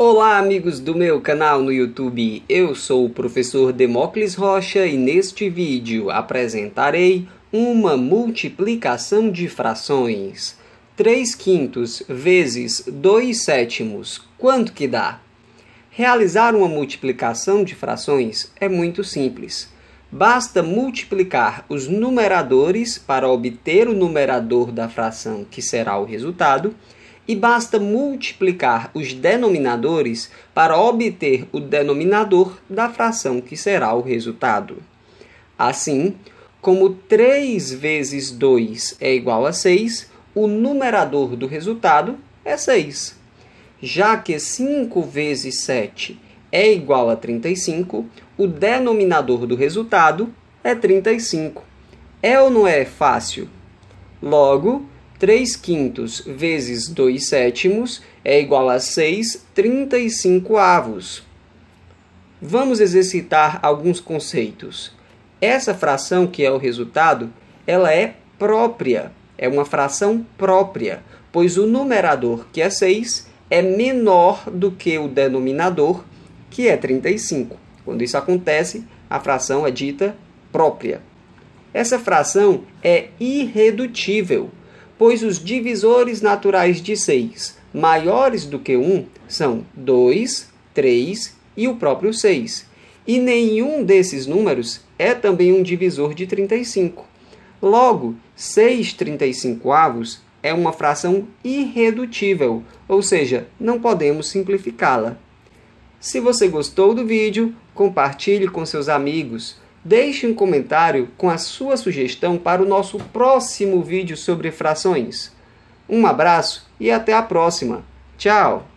Olá, amigos do meu canal no YouTube. Eu sou o professor Demócles Rocha e neste vídeo apresentarei uma multiplicação de frações. 3 quintos vezes 2 sétimos, quanto que dá? Realizar uma multiplicação de frações é muito simples. Basta multiplicar os numeradores para obter o numerador da fração, que será o resultado, e basta multiplicar os denominadores para obter o denominador da fração que será o resultado. Assim, como 3 vezes 2 é igual a 6, o numerador do resultado é 6. Já que 5 vezes 7 é igual a 35, o denominador do resultado é 35. É ou não é fácil? Logo, 3 quintos vezes 2 sétimos é igual a 6 35 avos. Vamos exercitar alguns conceitos. Essa fração que é o resultado, ela é própria, é uma fração própria, pois o numerador, que é 6, é menor do que o denominador, que é 35. Quando isso acontece, a fração é dita própria. Essa fração é irredutível, pois os divisores naturais de 6 maiores do que 1 são 2, 3 e o próprio 6. E nenhum desses números é também um divisor de 35. Logo, 6 35 avos é uma fração irredutível, ou seja, não podemos simplificá-la. Se você gostou do vídeo, compartilhe com seus amigos. Deixe um comentário com a sua sugestão para o nosso próximo vídeo sobre frações. Um abraço e até a próxima. Tchau!